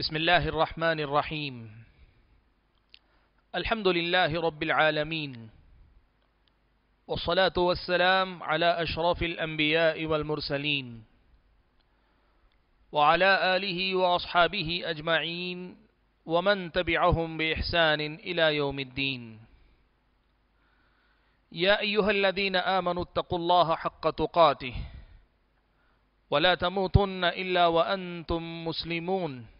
بسم الله الرحمن الرحيم الحمد لله رب العالمين والصلاة والسلام على أشرف الأنبياء والمرسلين وعلى آله وأصحابه أجمعين ومن تبعهم بإحسان إلى يوم الدين يا أيها الذين آمنوا اتقوا الله حق تقاته ولا تموتن إلا وأنتم مسلمون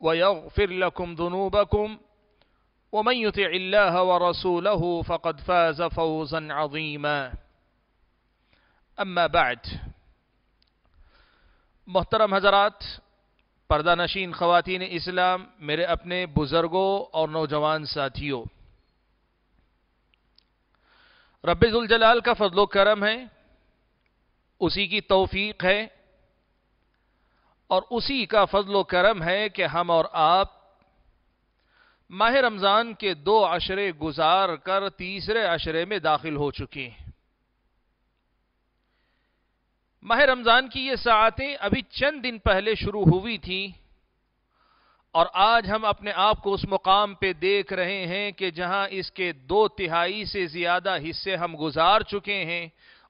ويغفر لكم ذنوبكم ومن يطع الله ورسوله فقد فاز فوزا عظيما اما بعد محترم حضرات पर्दा नशीन ख़वान इस्लाम मेरे अपने बुज़ुर्गों और नौजवान साथियों रब्ज़ुलजलाल का फजलो करम है उसी की तौफीक है और उसी का फजलो करम है कि हम और आप माह रमज़ान के दो अशरे गुजार कर तीसरे अशरे में दाखिल हो चुके हैं माह रमज़ान की ये सातें अभी चंद दिन पहले शुरू हुई थी और आज हम अपने आप को उस मुकाम पे देख रहे हैं कि जहां इसके दो तिहाई से ज़्यादा हिस्से हम गुजार चुके हैं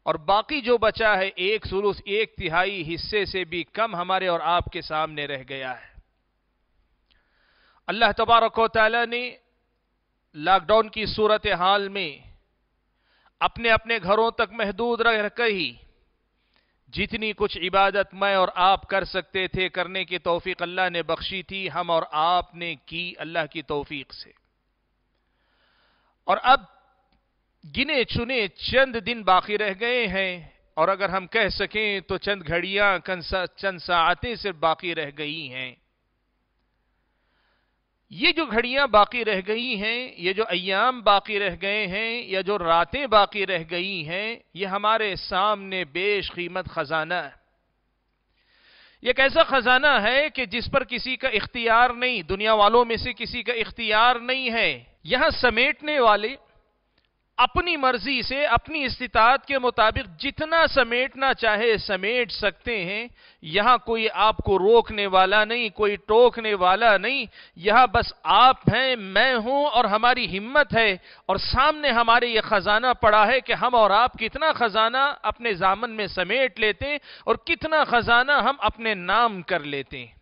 और बाकी जो बचा है एक सुलूस एक तिहाई हिस्से से भी कम हमारे और आपके सामने रह गया है अल्लाह तबारक ने लॉकडाउन की सूरत हाल में अपने अपने घरों तक महदूद रह ही जितनी कुछ इबादत मैं और आप कर सकते थे करने की तोफ़ीक अल्लाह ने बख्शी थी हम और आपने की अल्लाह की तोफ़ीक से और अब गिने चुने चंद दिन बाकी रह गए हैं और अगर हम कह सकें तो चंद घड़ियां चंद साते सिर्फ बाकी रह गई हैं ये जो घड़ियां बाकी रह गई हैं ये जो अयाम बाकी रह गए हैं या जो रातें बाकी रह गई हैं ये हमारे सामने बेश कीमत खजाना है एक ऐसा खजाना है कि जिस पर किसी का इख्तियार नहीं दुनिया वालों में से किसी का इख्तियार नहीं है यहां समेटने वाले अपनी मर्जी से अपनी इस्तात के मुताबिक जितना समेटना चाहे समेट सकते हैं यहां कोई आपको रोकने वाला नहीं कोई टोकने वाला नहीं यहां बस आप हैं मैं हूं और हमारी हिम्मत है और सामने हमारे ये ख़जाना पड़ा है कि हम और आप कितना ख़जाना अपने जामन में समेट लेते हैं और कितना ख़जाना हम अपने नाम कर लेते हैं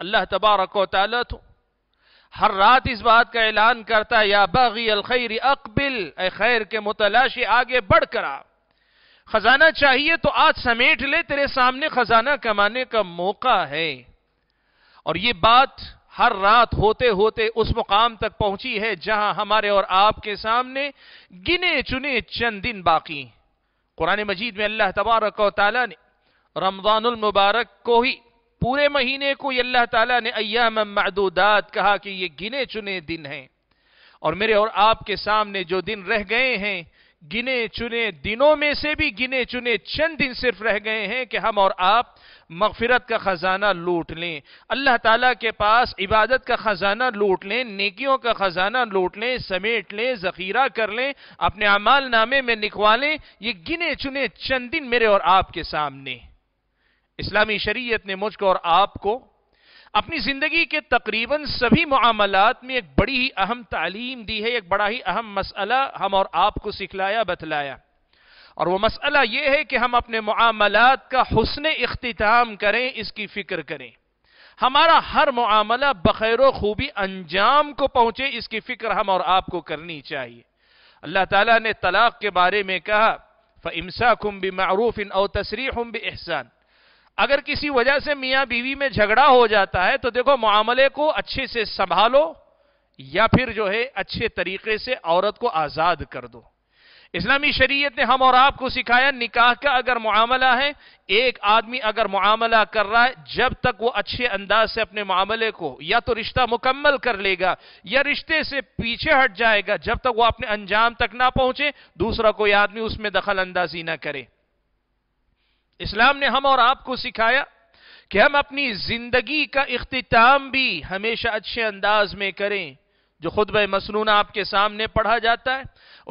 अल्लाह तबारक वाली हर रात इस बात का ऐलान करता है या बागी अलखैर अकबिल ए खैर के मुतलाशी आगे बढ़ कर आ खजाना चाहिए तो आज समेट ले तेरे सामने खजाना कमाने का मौका है और ये बात हर रात होते होते उस मुकाम तक पहुंची है जहां हमारे और आपके सामने गिने चुने चंद दिन बाकी कुरान मजीद में अल्लाह तबारक ने रमजानुल मुबारक को ही पूरे महीने को अल्लाह ताला ने अयाम मदूदात कहा कि ये गिने चुने दिन हैं और मेरे और आपके सामने जो दिन रह गए हैं गिने चुने दिनों में से भी गिने चुने चंद दिन सिर्फ रह गए हैं कि हम और आप मगफिरत का ख़जाना लूट लें अल्लाह ताला के पास इबादत का ख़जाना लूट लें नेकियों का ख़जाना लूट लें समेट लें ज़ख़ीरा कर लें अपने अमाल नामे में निकवा लें ये गिने चुने चंद दिन मेरे और आपके सामने इस्लामी शरीयत ने मुझको और आपको अपनी जिंदगी के तकरीबन सभी मामलात में एक बड़ी ही अहम तालीम दी है एक बड़ा ही अहम मसला हम और आपको सिखलाया बतलाया और वह मसला यह है कि हम अपने मामलात का हसन अख्ताम करें इसकी फिक्र करें हमारा हर मामला बखैर खूबी अंजाम को पहुंचे इसकी फिक्र हम और आपको करनी चाहिए अल्लाह तला ने तलाक के बारे में कहा फ़ इमसा खुम बि मरूफ़ इन और तसरी हम भी एहसान अगर किसी वजह से मियाँ बीवी में झगड़ा हो जाता है तो देखो मामले को अच्छे से संभालो या फिर जो है अच्छे तरीके से औरत को आजाद कर दो इस्लामी शरीयत ने हम और आपको सिखाया निकाह का अगर मामला है एक आदमी अगर मामला कर रहा है जब तक वो अच्छे अंदाज से अपने मामले को या तो रिश्ता मुकम्मल कर लेगा या रिश्ते से पीछे हट जाएगा जब तक वो अपने अंजाम तक ना पहुंचे दूसरा कोई आदमी उसमें दखल अंदाजी ना करे इस्लाम ने हम और आपको सिखाया कि हम अपनी जिंदगी का अख्ताम भी हमेशा अच्छे अंदाज में करें जो ब मसनून आपके सामने पढ़ा जाता है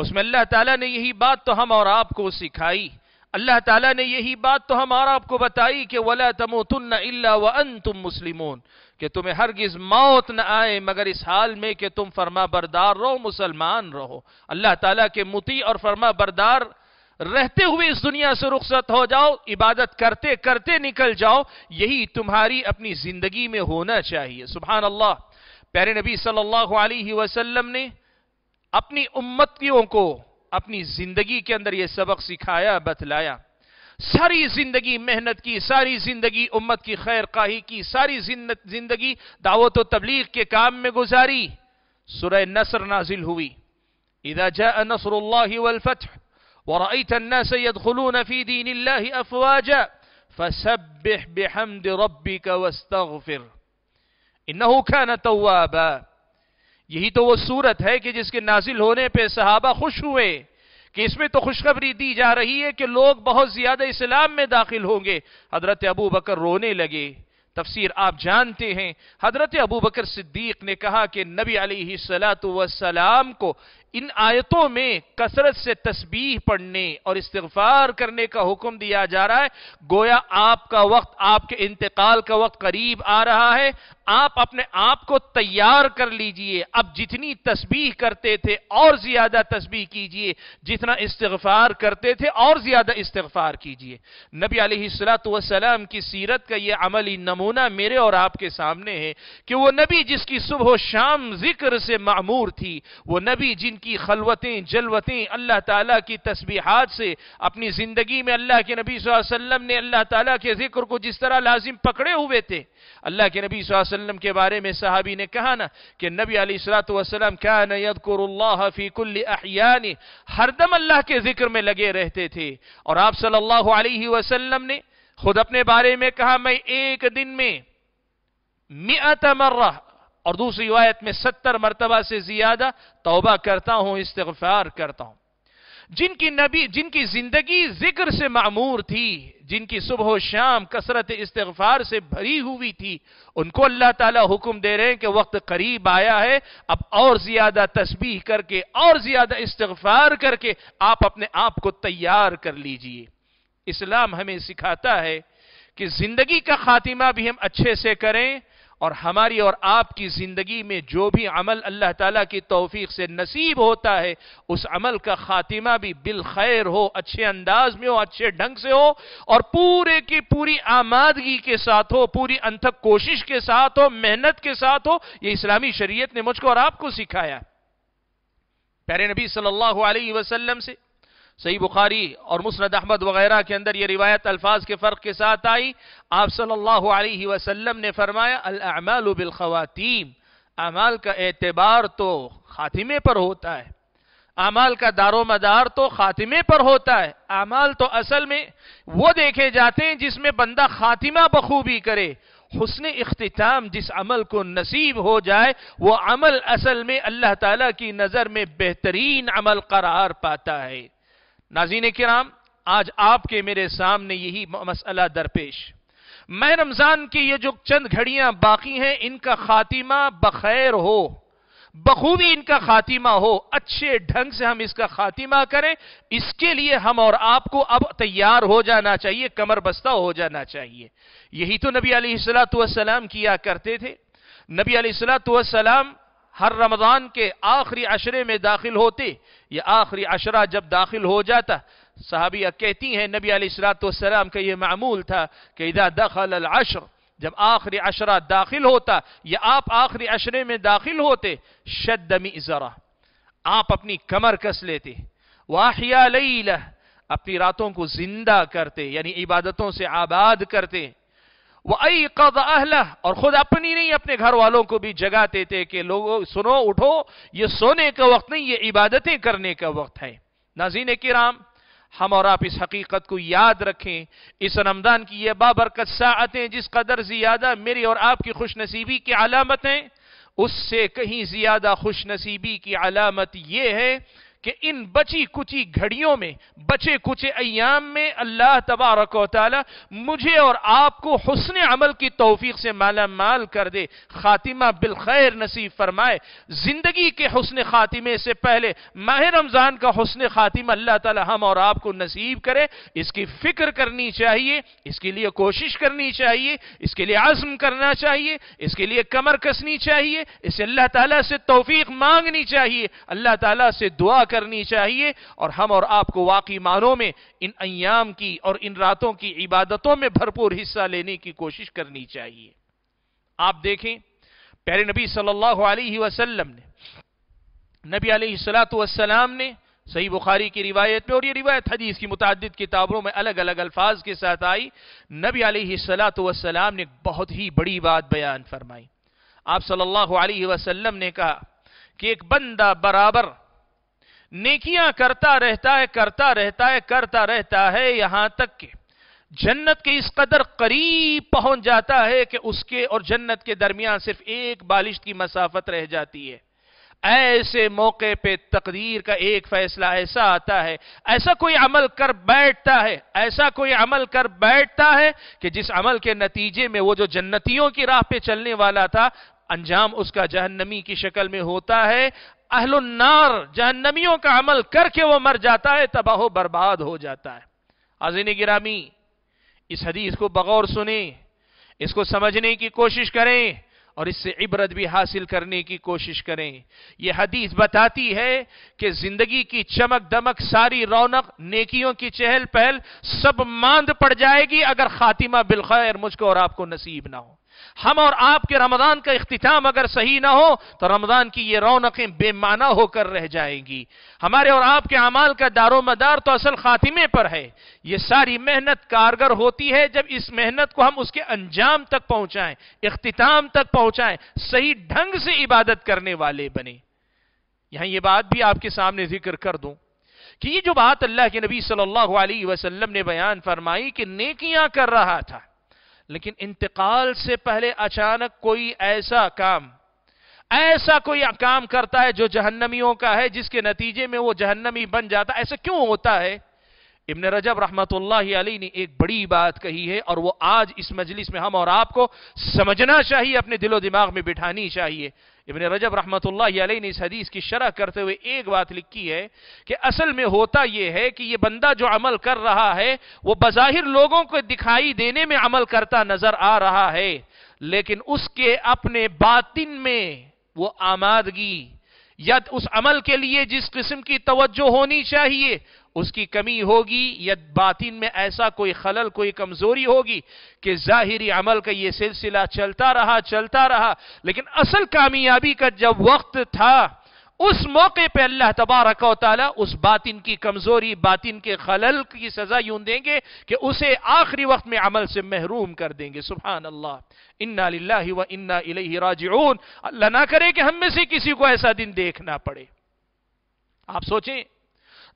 उसमें अल्लाह ताला ने यही बात तो हम और आपको सिखाई अल्लाह ताला ने यही बात तो हम और आपको बताई कि वला तमो इल्ला व अन तुम मुस्लिमोन कि तुम्हें हरगिज मौत न आए मगर इस हाल में कि तुम फर्मा बरदार रहो मुसलमान रहो अल्लाह ताला के मुती और फर्मा बरदार रहते हुए इस दुनिया से रुखसत हो जाओ इबादत करते करते निकल जाओ यही तुम्हारी अपनी जिंदगी में होना चाहिए सुबह अल्लाह प्यारे नबी सल्लल्लाहु अलैहि वसल्लम ने अपनी उम्मतियों को अपनी जिंदगी के अंदर यह सबक सिखाया बतलाया सारी जिंदगी मेहनत की सारी जिंदगी उम्मत की खैर काही की सारी जिंदगी दावत तबलीग के काम में गुजारी सुरह नसर नाजिल हुई इदा जसर वलफ़ ورأيت الناس يدخلون في دين الله أفواجا فسبح بحمد ربك واستغفر إنه كان توابا یہی تو وہ صورت ہے کہ جس کے نازل ہونے پہ صحابہ خوش ہوئے کہ اس میں تو خوشخبری دی جا رہی ہے کہ لوگ بہت زیادہ اسلام میں داخل ہوں گے حضرت ابو بکر رونے لگے تفسیر آپ جانتے ہیں حضرت ابو بکر صدیق نے کہا کہ نبی علیہ السلام کو इन आयतों में कसरत से तस्बीह पढ़ने और इस्तफार करने का हुक्म दिया जा रहा है गोया आपका वक्त आपके इंतकाल का वक्त करीब आ रहा है आप अपने आप को तैयार कर लीजिए अब जितनी तस्बीह करते थे और ज्यादा तस्बीह कीजिए जितना इस्तफार करते थे और ज्यादा इस्तफार कीजिए नबी अलैहिस्सलाम की सीरत का यह अमली नमूना मेरे और आपके सामने है कि वह नबी जिसकी सुबह शाम जिक्र से मामूर थी वह नबी जिन की खलवतें जलवतें अल्लाह ताला की तस्बीहात से अपनी ज़िंदगी में अल्लाह के नबी वसल्लम ने अल्लाह ताला के ज़िक्र को जिस तरह लाजिम पकड़े हुए थे अल्लाह के नबी वसल्लम के बारे में सहाबी ने कहा ना कि नबी अलीसलाम क्या नयदकुरफ़ीकुल्ल अहियानी हरदम अल्लाह के ज़िक्र में लगे रहते थे और आप सल्ला वसलम ने खुद अपने बारे में कहा मैं एक दिन में मिअत मर्रा और दूसरी रिवायत में सत्तर मरतबा से ज्यादा तोबा करता हूं इस्तफार करता हूं जिनकी नबी जिनकी जिंदगी जिक्र से मामूर थी जिनकी सुबह शाम कसरत इस्तफार से भरी हुई थी उनको अल्लाह ताला हुक्म दे रहे हैं कि वक्त करीब आया है अब और ज्यादा तस्बीह करके और ज्यादा इस्तफार करके आप अपने आप को तैयार कर लीजिए इस्लाम हमें सिखाता है कि जिंदगी का खातिमा भी हम अच्छे से करें और हमारी और आपकी ज़िंदगी में जो भी अमल अल्लाह ताला की तौफीक से नसीब होता है उस अमल का ख़ातिमा भी बिल खैर हो अच्छे अंदाज में हो अच्छे ढंग से हो और पूरे की पूरी आमादगी के साथ हो पूरी अंथक कोशिश के साथ हो मेहनत के साथ हो ये इस्लामी शरीयत ने मुझको और आपको सिखाया प्यारे नबी सल्लल्लाहु अलैहि वसल्लम से सही बुखारी और मुसरद अहमद वगैरह के अंदर ये रिवायत अल्फाज के फ़र्क के साथ आई आप सल्लल्लाहु अलैहि वसल्लम ने फरमाया अमाल बिलखवातीम अमाल का एतबार तो खातिमे पर होता है अमाल का दारो मदार तो खातिमे पर होता है अमाल तो असल में वो देखे जाते हैं जिसमें बंदा खातिमा बखूबी करे हुसन अख्ताम जिस अमल को नसीब हो जाए वो अमल असल में अल्लाह ताला की नज़र में बेहतरीन अमल करार पाता है नाजीन के नाम आज आपके मेरे सामने यही मसला दरपेश मैं रमजान की ये जो चंद घड़ियां बाकी हैं इनका खातिमा बखैर हो बखूबी इनका खातिमा हो अच्छे ढंग से हम इसका खातिमा करें इसके लिए हम और आपको अब तैयार हो जाना चाहिए कमर बस्ता हो जाना चाहिए यही तो नबी सलाम किया करते थे नबी सलाम हर रमज़ान के आखिरी अशरे में दाखिल होते यह आखिरी अशरा जब दाखिल हो जाता साहबिया कहती हैं नबी अलैहिस्सलाम का यह मामूल था कि इधर दखल अल अशर जब आखिरी अशरा दाखिल होता या आप आखिरी अशरे में दाखिल होते शदमी ज़रा आप अपनी कमर कस लेते वाहिया अपनी रातों को जिंदा करते यानी इबादतों से आबाद करते वही कद अहला और खुद अपनी नहीं अपने घर वालों को भी जगाते थे कि लोगों सुनो उठो ये सोने का वक्त नहीं ये इबादतें करने का वक्त है नाजीन किराम हम और आप इस हकीकत को याद रखें इस रमदान की यह बाबरकत सातें जिस कदर ज्यादा मेरी और आपकी खुश नसीबी की अलामत हैं उससे कहीं ज्यादा खुश नसीबी की अलामत यह है कि इन बची कुची घड़ियों में बचे कुचे अयाम में अल्लाह तबारक मुझे और आपको हसन अमल की तोफीक से माला माल कर दे खातिमा बिलखैर नसीब फरमाए ज़िंदगी के हसन खातिमे से पहले माह रमज़ान का हसन खातिमा अल्लाह ताली हम और आपको नसीब करे इसकी फ़िक्र करनी चाहिए इसके लिए कोशिश करनी चाहिए इसके लिए आज़म करना चाहिए इसके लिए कमर कसनी चाहिए इसे अल्लाह तला से तोफीक मांगनी चाहिए अल्लाह तला से दुआ करनी चाहिए और हम और आपको वाकई मानों में इन अयाम की और इन रातों की इबादतों में भरपूर हिस्सा लेने की कोशिश करनी चाहिए आप देखें प्यारे नबी सल्लल्लाहु अलैहि वसल्लम ने नबी अलैहिस्सलाम ने सही बुखारी की रिवायत में और ये रिवायत हदीस की मुतद किताबों में अलग अलग अल्फाज के साथ आई नबी अलैहिस्सलाम ने बहुत ही बड़ी बात बयान फरमाई आप सल्लल्लाहु अलैहि वसल्लम ने कहा कि एक बंदा बराबर नेकियां करता रहता है करता रहता है करता रहता है यहां तक के जन्नत के इस कदर करीब पहुंच जाता है कि उसके और जन्नत के दरमियान सिर्फ एक बालिश की मसाफत रह जाती है ऐसे मौके पे तकदीर का एक फैसला ऐसा आता है ऐसा कोई अमल कर बैठता है ऐसा कोई अमल कर बैठता है कि जिस अमल के नतीजे में वो जो जन्नतियों की राह पे चलने वाला था अंजाम उसका जहन्नमी की शक्ल में होता है अहलुन्नार जहन्नमियों का अमल करके वो मर जाता है तबाह बर्बाद हो जाता है अजीन गिरामी इस हदीस को बगौर सुने इसको समझने की कोशिश करें और इससे इबरत भी हासिल करने की कोशिश करें यह हदीस बताती है कि जिंदगी की चमक दमक सारी रौनक नेकियों की चहल पहल सब मांद पड़ जाएगी अगर खातिमा बिलखैर मुझको और आपको नसीब ना हो हम और आपके रमज़ान का अख्ताम अगर सही ना हो तो रमज़ान की ये रौनकें बेमाना होकर रह जाएंगी हमारे और आपके अमाल का दारो मदार तो असल खातिमे पर है यह सारी मेहनत कारगर होती है जब इस मेहनत को हम उसके अंजाम तक पहुंचाएं अख्ताम तक पहुंचाएं सही ढंग से इबादत करने वाले बने यहां यह बात भी आपके सामने जिक्र कर दूं कि ये जो बात अल्लाह के नबी सल्लल्लाहु अलैहि वसल्लम ने बयान फरमाई कि नेकियां कर रहा था लेकिन इंतकाल से पहले अचानक कोई ऐसा काम ऐसा कोई काम करता है जो जहन्नमियों का है जिसके नतीजे में वो जहन्नमी बन जाता ऐसा क्यों होता है इब्ने रजब रहमतुल्लाह अली ने एक बड़ी बात कही है और वो आज इस मजलिस में हम और आपको समझना चाहिए अपने दिलो दिमाग में बिठानी चाहिए इबन रजब रहमत ने इस हदीस की शरह करते हुए एक बात लिखी है कि असल में होता यह है कि यह बंदा जो अमल कर रहा है वो बाहिर लोगों को दिखाई देने में अमल करता नजर आ रहा है लेकिन उसके अपने बातिन में वो आमादगी या उस अमल के लिए जिस किस्म की तवज्जो होनी चाहिए उसकी कमी होगी या बातिन में ऐसा कोई खलल कोई कमजोरी होगी कि जाहिरी अमल का यह सिलसिला चलता रहा चलता रहा लेकिन असल कामयाबी का जब वक्त था उस मौके पे अल्लाह तबारक उस बातिन की कमजोरी बातिन के खलल की सजा यूं देंगे कि उसे आखिरी वक्त में अमल से महरूम कर देंगे सुबहान अल्लाह इन्ना व इन्ना राजून अल्लाह ना करे कि हम में से किसी को ऐसा दिन देखना पड़े आप सोचें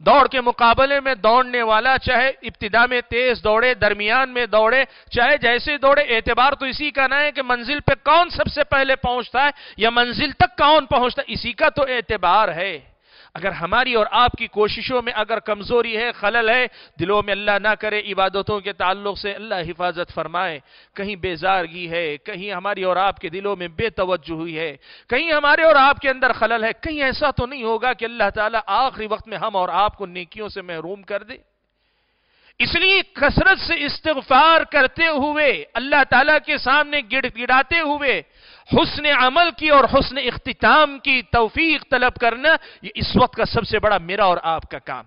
दौड़ के मुकाबले में दौड़ने वाला चाहे इब्तदा में तेज दौड़े दरमियान में दौड़े चाहे जैसे दौड़े एतबार तो इसी का ना है कि मंजिल पे कौन सबसे पहले पहुंचता है या मंजिल तक कौन पहुंचता है इसी का तो एतबार है अगर हमारी और आपकी कोशिशों में अगर कमजोरी है खलल है दिलों में अल्लाह ना करे इबादतों के ताल्लुक से अल्लाह हिफाजत फरमाए कहीं बेजारगी है कहीं हमारी और आपके दिलों में बेतवज हुई है कहीं हमारे और आपके अंदर खलल है कहीं ऐसा तो नहीं होगा कि अल्लाह ताला आखिरी वक्त में हम और आपको नेकियों से महरूम कर दे इसलिए कसरत से इस्तफार करते हुए अल्लाह ताला के सामने गिड़ गिड़ाते हुए हुसन अमल की और हुसन अख्ताम की तोफीक तलब करना ये इस वक्त का सबसे बड़ा मेरा और आपका काम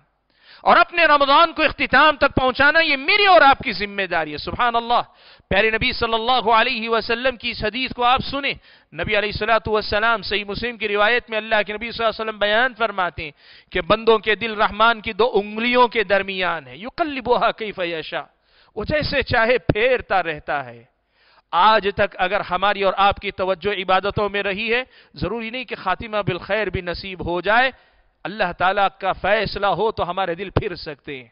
और अपने रमजान को अख्ताम तक पहुंचाना यह मेरी और आपकी जिम्मेदारी है सुबहान अल्लाह प्यारे नबी सल्लल्लाहु अलैहि वसल्लम की इस हदीस को आप सुने नबी अलैहिस्सलाम सही मुस्लिम की रिवायत में अल्लाह के नबी वसल्लम बयान फरमाते हैं कि बंदों के दिल रहमान की दो उंगलियों के दरमियान है युकल्लिबोहा कई फैशा वो जैसे चाहे फेरता रहता है आज तक अगर हमारी और आपकी तवज्जो इबादतों में रही है ज़रूरी नहीं कि ख़ातिमा बिल खैर भी नसीब हो जाए अल्लाह ताला का फैसला हो तो हमारे दिल फिर सकते हैं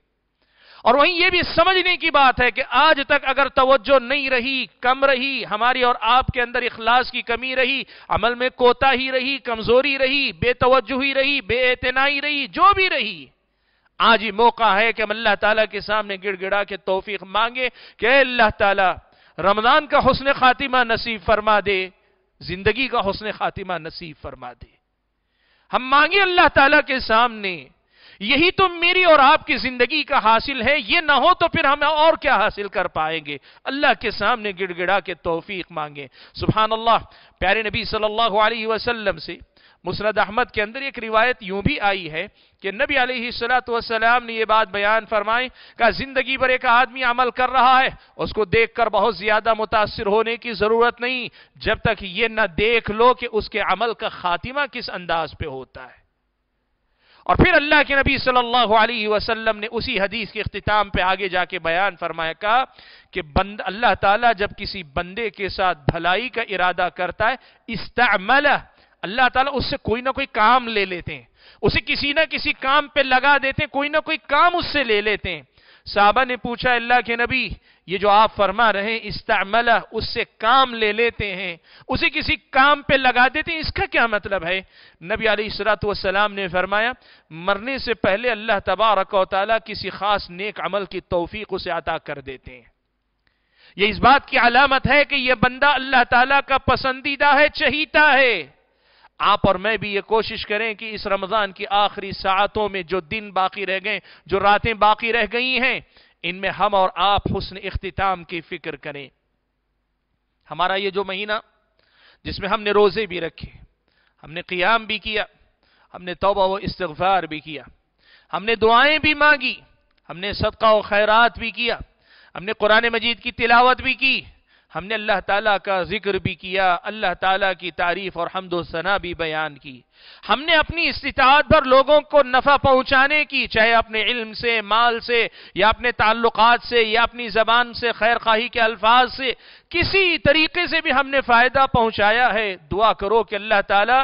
और वहीं यह भी समझने की बात है कि आज तक अगर तवज्जो नहीं रही कम रही हमारी और आपके अंदर इखलास की कमी रही अमल में कोताही रही कमजोरी रही बेतवजही रही बेतनाई रही जो भी रही आज ही मौका है कि हम अल्लाह ताला के सामने गिड़गिड़ा के तोफीक मांगे कि अल्लाह ताला रमजान का हसन खातिमा नसीब फरमा दे जिंदगी का हसन खातिमा नसीब फरमा दे हम मांगे अल्लाह ताला के सामने यही तो मेरी और आपकी जिंदगी का हासिल है ये ना हो तो फिर हम और क्या हासिल कर पाएंगे अल्लाह के सामने गिड़गिड़ा के तौफीक मांगे सुबह अल्लाह प्यारे नबी सल्लल्लाहु अलैहि वसल्लम से मुसरद अहमद के अंदर एक रिवायत यूं भी आई है कि नबी अलैहिस्सलाम ने यह बात बयान फरमाई का जिंदगी भर एक आदमी अमल कर रहा है उसको देखकर बहुत ज्यादा मुतासर होने की जरूरत नहीं जब तक ये ना देख लो कि उसके अमल का खातिमा किस अंदाज पे होता है और फिर अल्लाह के नबी सल्लल्लाहु अलैहि वसल्लम ने उसी हदीस के अख्ताम पे आगे जाके बयान फरमाया का कि बंद अल्लाह ताला जब किसी बंदे के साथ भलाई का इरादा करता है इस्तेमला अल्लाह ताला उससे कोई ना कोई काम ले लेते हैं उसे किसी ना किसी काम पे लगा देते हैं कोई ना कोई काम उससे ले लेते हैं साहबा ने पूछा अल्लाह के नबी ये जो आप फरमा रहे हैं इस्तामला उससे काम ले लेते हैं उसे किसी काम पे लगा देते हैं इसका क्या मतलब है नबी आलतम ने फरमाया मरने से पहले अल्लाह तबारक ताली किसी खास नेक अमल की तोफीक उसे अता कर देते हैं ये इस बात की अलामत है कि यह बंदा अल्लाह तला का पसंदीदा है चहीता है आप और मैं भी ये कोशिश करें कि इस रमज़ान की आखिरी सातों में जो दिन बाकी रह गए जो रातें बाकी रह गई हैं इनमें हम और आप हुसन अख्तितम की फिक्र करें हमारा ये जो महीना जिसमें हमने रोज़े भी रखे हमने क्याम भी किया हमने तोबा व इस्तार भी किया हमने दुआएं भी मांगी हमने सदका व खैरात भी किया हमने कुरान मजीद की तिलावत भी की हमने अल्लाह ताला का जिक्र भी किया अल्लाह ताला की तारीफ और हमदोसना भी बयान की हमने अपनी इस्तात भर लोगों को नफ़ा पहुंचाने की चाहे अपने इल्म से माल से या अपने ताल्लुकात से या अपनी ज़बान से खैर खाही के अल्फाज से किसी तरीके से भी हमने फ़ायदा पहुंचाया है दुआ करो कि अल्लाह ताला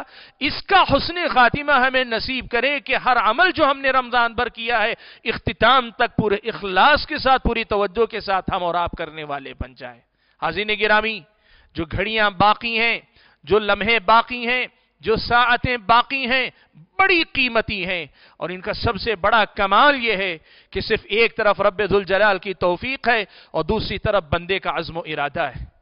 इसका हसन ख़ातिमा हमें नसीब करे कि हर अमल जो हमने रमज़ान भर किया है इख्ताम तक पूरे अखलास के साथ पूरी तवज्जो के साथ हम और आप करने वाले बन जाएं ने गिरामी जो घड़ियां बाकी हैं जो लम्हे बाकी हैं जो सातें बाकी हैं बड़ी कीमती हैं और इनका सबसे बड़ा कमाल यह है कि सिर्फ एक तरफ रबाल की तोफीक है और दूसरी तरफ बंदे का अजमो इरादा है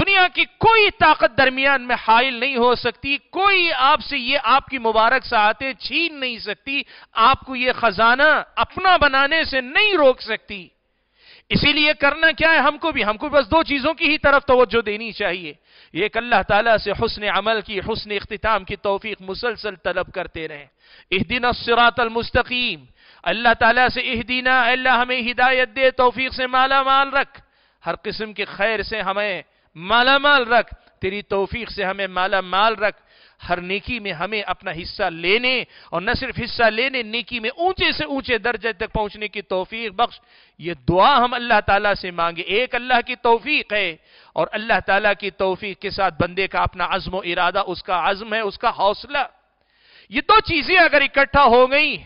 दुनिया की कोई ताकत दरमियान में हायल नहीं हो सकती कोई आपसे ये आपकी मुबारक साहतें छीन नहीं सकती आपको ये खजाना अपना बनाने से नहीं रोक सकती इसीलिए करना क्या है हमको भी हमको बस दो चीज़ों की ही तरफ तोज्जो देनी चाहिए एक अल्लाह ताला से हुसन अमल की हुसन अख्ताम की तोफीक मुसलसल तलब करते रहे दिन असरातल मुस्तकीम अल्लाह ताला से इहदीना अल्लाह हमें हिदायत दे तोफीक से माला माल रख हर किस्म के खैर से हमें माला माल रख तेरी तोफीक से हमें माला माल रख हर नेकी में हमें अपना हिस्सा लेने और न सिर्फ हिस्सा लेने नेकी में ऊंचे से ऊंचे दर्जे तक पहुंचने की तोफीक बख्श ये दुआ हम अल्लाह ताला से मांगे एक अल्लाह की तोफीक है और अल्लाह ताला की तोफीक के साथ बंदे का अपना अज़म इरादा उसका अज़म है उसका हौसला ये दो चीजें अगर इकट्ठा हो गई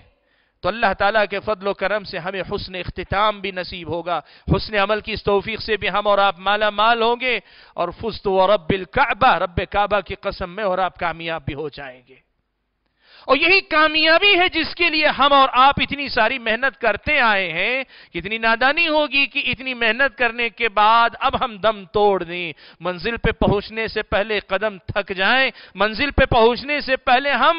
तो अल्लाह ताला के फजल करम से हमें हसन अख्ताम भी नसीब होगा हसन अमल की इस तोफीक से भी हम और आप माला माल होंगे और फुस्त व काबा रब काबा की कसम में और आप कामयाब भी हो जाएंगे और यही कामयाबी है जिसके लिए हम और आप इतनी सारी मेहनत करते आए हैं कितनी नादानी होगी कि इतनी मेहनत करने के बाद अब हम दम तोड़ दें मंजिल पे पहुंचने से पहले कदम थक जाएं मंजिल पे पहुंचने से पहले हम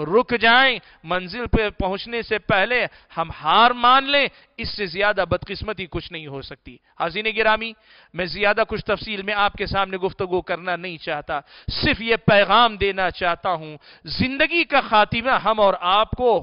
रुक जाएं मंजिल पे पहुंचने से पहले हम हार मान लें इससे ज्यादा बदकिस्मती कुछ नहीं हो सकती ने गिरामी मैं ज्यादा कुछ तफसील में आपके सामने गुफ्तगु करना नहीं चाहता सिर्फ ये पैगाम देना चाहता हूं जिंदगी का खातिमा हम और आपको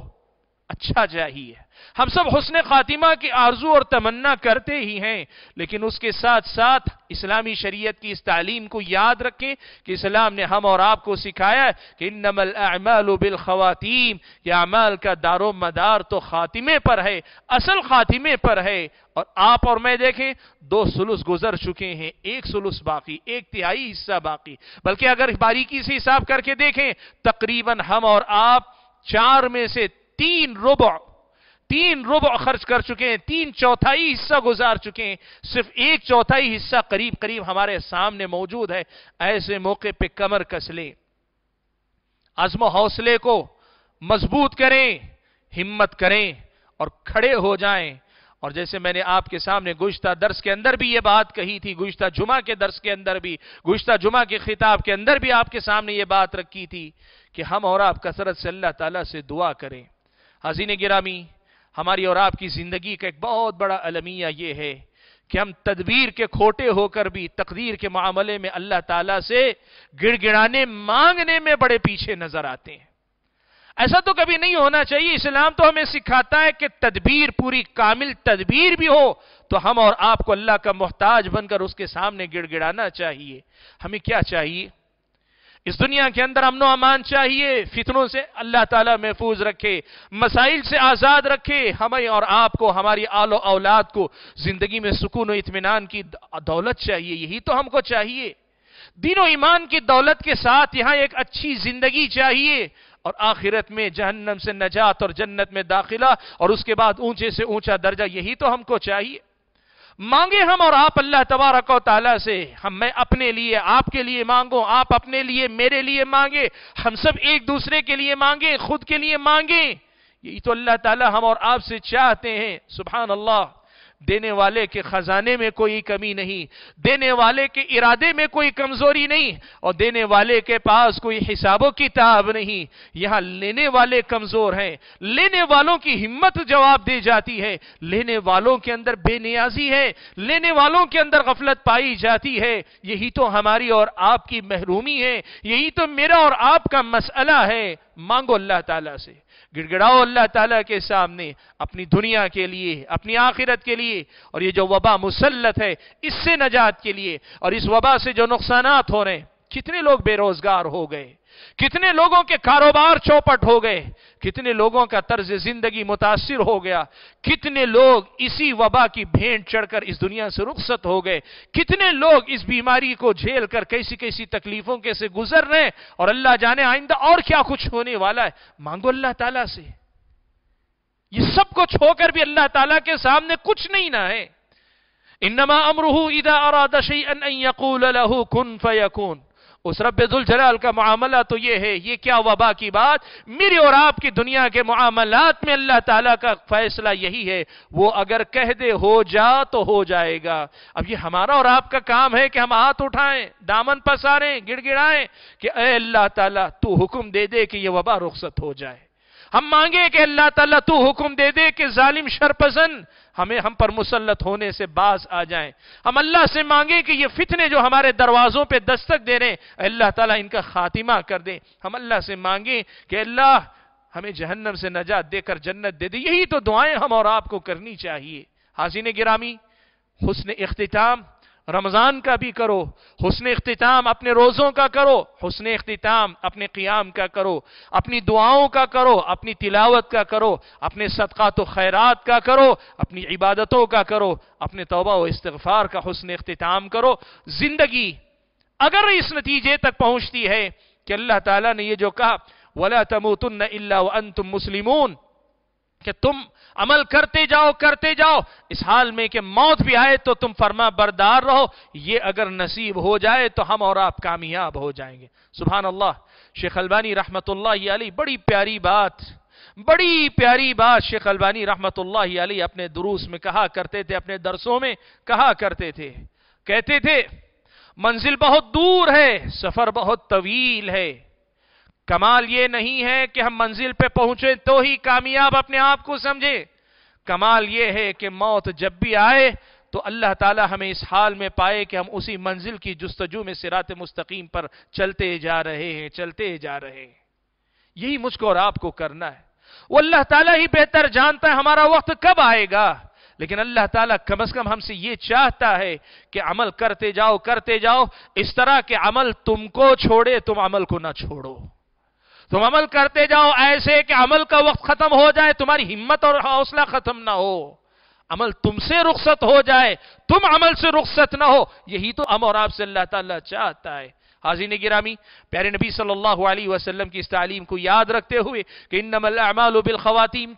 अच्छा चाहिए हम सब हुसन खातिमा की आरजू और तमन्ना करते ही हैं लेकिन उसके साथ साथ इस्लामी शरीयत की इस तालीम को याद रखें कि इस्लाम ने हम और आपको सिखाया कि नमल अमल उबिल खातिम के अमल का दारो मदार तो खातिमे पर है असल खातिमे पर है और आप और मैं देखें दो सुलूस गुजर चुके हैं एक सुलुस बाकी एक तिहाई हिस्सा बाकी बल्कि अगर बारीकी से हिसाब करके देखें तकरीबन हम और आप चार में से तीन रुब तीन रुब खर्च कर चुके हैं तीन चौथाई हिस्सा गुजार चुके हैं सिर्फ एक चौथाई हिस्सा करीब करीब हमारे सामने मौजूद है ऐसे मौके पे कमर कस ले अजम हौसले को मजबूत करें हिम्मत करें और खड़े हो जाएं और जैसे मैंने आपके सामने गुश्ता दर्स के अंदर भी यह बात कही थी गुश्ता जुमा के दर्श के अंदर भी गुश्ता जुमा के खिताब के अंदर भी आपके सामने यह बात रखी थी कि हम और आप कसरत से अल्लाह तला से दुआ करें हजीन गिरामी हमारी और आपकी ज़िंदगी का एक बहुत बड़ा अलमिया ये है कि हम तदबीर के खोटे होकर भी तकदीर के मामले में अल्लाह ताला से गिड़गिड़ाने मांगने में बड़े पीछे नजर आते हैं ऐसा तो कभी नहीं होना चाहिए इस्लाम तो हमें सिखाता है कि तदबीर पूरी कामिल तदबीर भी हो तो हम और आपको अल्लाह का मोहताज बनकर उसके सामने गिड़गिड़ाना चाहिए हमें क्या चाहिए इस दुनिया के अंदर अमनो अमान चाहिए फितनों से अल्लाह ताला महफूज रखे मसाइल से आज़ाद रखे हमें और आपको हमारी आलो औलाद को ज़िंदगी में सुकून और इतमान की दौलत चाहिए यही तो हमको चाहिए दिनों ईमान की दौलत के साथ यहाँ एक अच्छी ज़िंदगी चाहिए और आखिरत में जहन्नम से नजात और जन्नत में दाखिला और उसके बाद ऊंचे से ऊंचा दर्जा यही तो हमको चाहिए मांगे हम और आप अल्लाह तबारक ताला से हम मैं अपने लिए आपके लिए मांगो आप अपने लिए मेरे लिए मांगे हम सब एक दूसरे के लिए मांगे खुद के लिए मांगे यही तो अल्लाह ताला हम और आपसे चाहते हैं सुबहान अल्लाह देने वाले के खजाने में कोई कमी नहीं देने वाले के इरादे में कोई कमजोरी नहीं और देने वाले के पास कोई हिसाबों किताब नहीं यहां लेने वाले कमजोर हैं लेने वालों की हिम्मत जवाब दी जाती है लेने वालों के अंदर बेनियाजी है लेने वालों के अंदर गफलत पाई जाती है यही तो हमारी और आपकी महरूमी है यही तो मेरा और आपका मसला है मांगो अल्लाह ताला से गिड़गिड़ाओ अल्लाह ताला के सामने अपनी दुनिया के लिए अपनी आखिरत के लिए और ये जो वबा मुसलत है इससे नजात के लिए और इस वबा से जो नुकसान हो रहे हैं कितने लोग बेरोजगार हो गए कितने लोगों के कारोबार चौपट हो गए कितने लोगों का तर्ज जिंदगी मुतासर हो गया कितने लोग इसी वबा की भेंट चढ़कर इस दुनिया से रुखसत हो गए कितने लोग इस बीमारी को झेल कर कैसी कैसी तकलीफों के से गुजर रहे और अल्लाह जाने आइंदा और क्या कुछ होने वाला है मांगो अल्लाह ताला से ये सब कुछ होकर भी अल्लाह ताला के सामने कुछ नहीं ना है इनमा अमरूह इदा अरादशी अन यकूल कुन फयकून उस रब्जुल जलाल का मामला तो यह है ये क्या वबा की बात मेरी और आपकी दुनिया के मामलात में अल्लाह तला का फैसला यही है वो अगर कह दे हो जा तो हो जाएगा अब ये हमारा और आपका काम है कि हम हाथ उठाएं दामन पसारें गिड़गिड़ाएं कि अल्लाह तला तू हुक्म दे दे कि यह वबा रुख्सत हो जाए हम मांगे कि अल्लाह ताला तू हुक्म दे दे कि जालिम शरपसन हमें हम पर मुसलत होने से बाज आ जाएं हम अल्लाह से मांगे कि ये फितने जो हमारे दरवाज़ों पे दस्तक दे रहे हैं अल्लाह ताला इनका खातिमा कर दे हम अल्लाह से मांगे कि अल्लाह हमें जहन्नम से नजात देकर जन्नत दे दे यही तो दुआएं हम और आपको करनी चाहिए हाजिन गिरामी हुसन अख्तितम रमज़ान का भी करो हुसन अख्ताम अपने रोज़ों का करो हुसन अख्ताम अपने क्याम का करो अपनी दुआओं का करो अपनी तिलावत का करो अपने सदक़ात खैरात का करो अपनी इबादतों का करो अपने तोबा व इस्तफ़ार का हुसन अख्ताम करो ज़िंदगी अगर इस नतीजे तक पहुँचती है कि अल्लाह तला ने यह जो कहा वला तमोतन अल्ला तुम मुस्लिमून कि तुम अमल करते जाओ करते जाओ इस हाल में कि मौत भी आए तो तुम फर्मा बरदार रहो ये अगर नसीब हो जाए तो हम और आप कामयाब हो जाएंगे सुबह अल्लाह शेख अलबानी रहमत अली बड़ी प्यारी बात बड़ी प्यारी बात शेख अलबानी रहमत अली अपने दुरूस में कहा करते थे अपने दरसों में कहा करते थे कहते थे मंजिल बहुत दूर है सफर बहुत तवील है कमाल ये नहीं है कि हम मंजिल पे पहुंचे तो ही कामयाब अपने आप को समझे कमाल ये है कि मौत जब भी आए तो अल्लाह ताला हमें इस हाल में पाए कि हम उसी मंजिल की जस्तजू में सिरात मुस्तकीम पर चलते जा रहे हैं चलते जा रहे हैं यही मुझको और आपको करना है वो अल्लाह ताला ही बेहतर जानता है हमारा वक्त कब आएगा लेकिन अल्लाह ताला कम अज कम हमसे ये चाहता है कि अमल करते जाओ करते जाओ इस तरह के अमल तुमको छोड़े तुम अमल को ना छोड़ो तुम अमल करते जाओ ऐसे कि अमल का वक्त खत्म हो जाए तुम्हारी हिम्मत और हौसला खत्म ना हो अमल तुमसे रुखसत हो जाए तुम अमल से रुखसत ना हो यही तो अम और आपसे अल्लाह ताला चाहता है हाजिन गिरामी प्यारे नबी सल्लल्लाहु अलैहि वसल्लम की इस तालीम को याद रखते हुए कि इन नमलबिल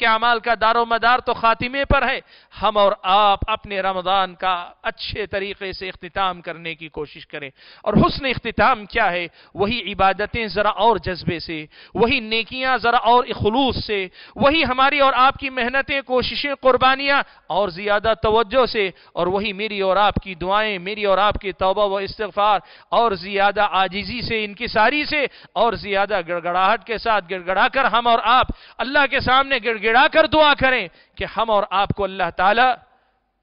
के अमाल का दारो मदार तो ख़ातिमे पर है हम और आप अपने रमज़ान का अच्छे तरीके से अख्ताम करने की कोशिश करें और हसन अख्ताम क्या है वही इबादतें ज़रा और जज्बे से वही नेकियां ज़रा और खलूस से वही हमारी और आपकी मेहनतें कोशिशें कुर्बानियां और ज़्यादा तोज्जो से और वही मेरी और आपकी दुआएं मेरी और आपकी तोबा व इस्तफ़ार और ज़्यादा आजीजी से सारी से और ज़्यादा गड़गड़ाहट के साथ गिड़गड़ा कर हम और आप अल्लाह के सामने गिड़गिड़ा कर दुआ करें कि हम और आपको अल्लाह ताला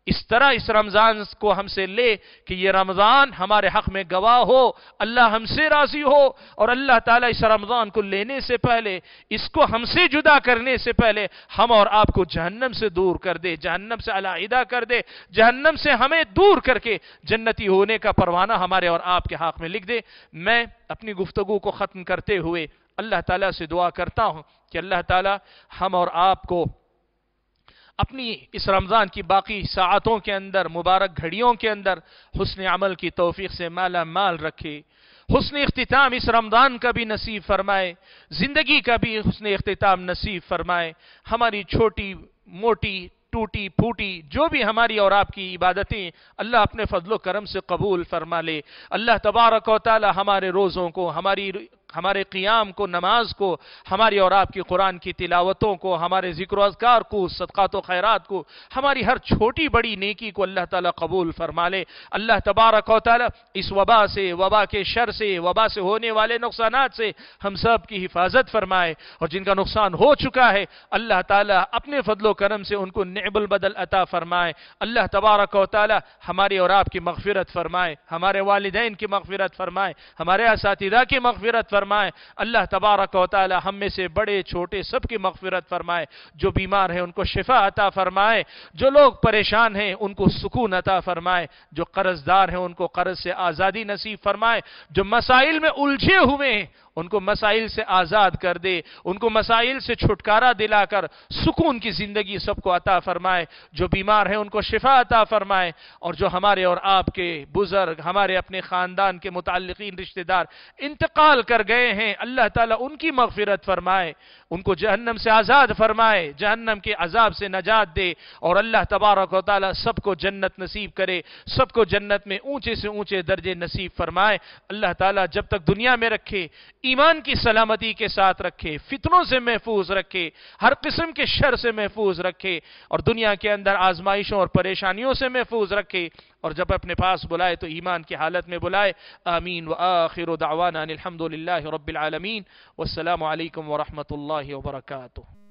इस तरह इस रमज़ान को हमसे ले कि ये रमज़ान हमारे हक़ में गवाह हो अल्लाह हमसे राज़ी हो और अल्लाह ताला इस रमज़ान को लेने से पहले इसको हमसे जुदा करने से पहले हम और आपको जहन्नम से दूर कर दे जहन्नम से अलादा कर दे जहन्नम से हमें दूर करके जन्नती होने का परवाना हमारे और आपके हक़ में लिख दे मैं अपनी गुफ्तगु को ख़त्म करते हुए अल्लाह तला से दुआ करता हूँ कि अल्लाह ताली हम और आपको अपनी इस रमज़ान की बाकी सातों के अंदर मुबारक घड़ियों के अंदर हसन अमल की तोफ़ी से माला माल रखे हसन अख्ताम इस रमज़ान का भी नसीब फरमाए ज़िंदगी का भी हसन अख्ताम नसीब फरमाए हमारी छोटी मोटी टूटी फूटी जो भी हमारी और आपकी इबादतें अल्लाह अपने फजलो करम से कबूल फरमा ले अल्लाह तबारक वाली हमारे रोज़ों को हमारी हमारे क़ियाम को नमाज को हमारी और आपकी कुरान की तिलावतों को हमारे ज़िक्र अजगार को सदक़ात खैरत को हमारी हर छोटी बड़ी नेकी को अल्लाह ताला कबूल फरमा ले अल्लाह तबारक ताली इस वबा से वबा के शर से वबा से होने वाले नुकसान से हम सब की हिफाजत फरमाए और जिनका नुकसान हो चुका है अल्लाह ताला अपने फजलो करम से उनको नबल बदल अता फरमाए अल्लाह तबारक ताली हमारी और आपकी मगफिरत फरमाए हमारे वालदे की मगफिरत फरमाए हमारे इस की मगफिरत फरमाए फरमाए अल्लाह तबारक वाली हम में से बड़े छोटे सबकी मफफरत फरमाए जो बीमार हैं उनको शिफा अता फरमाए जो लोग परेशान हैं उनको सुकून अता फरमाए जो कर्जदार हैं उनको कर्ज से आज़ादी नसीब फरमाए जो मसाइल में उलझे हुए हैं उनको मसाइल से आज़ाद कर दे उनको मसाइल से छुटकारा दिलाकर सुकून की ज़िंदगी सबको अता फरमाए जो बीमार हैं उनको शिफा अता फरमाए और जो हमारे और आपके बुज़ुर्ग हमारे अपने ख़ानदान के मुतलकिन रिश्तेदार इंतकाल कर गए हैं अल्लाह ताला उनकी मगफिरत फरमाए उनको जहन्नम से आज़ाद फरमाए जहन्नम के अजाब से नजात दे और अल्लाह तबारक वाली सबको जन्नत नसीब करे सबको जन्नत में ऊँचे से ऊँचे दर्जे नसीब फरमाए अल्लाह ताली जब तक दुनिया में रखे ईमान की सलामती के साथ रखे फितनों से महफूज रखे हर किस्म के शर से महफूज रखे और दुनिया के अंदर आजमाइशों और परेशानियों से महफूज रखे और जब अपने पास बुलाए तो ईमान की हालत में बुलाए आमीन व आखिर दावाना अलहमदिल्ला रबालमीन वालकम वरहमल वर्का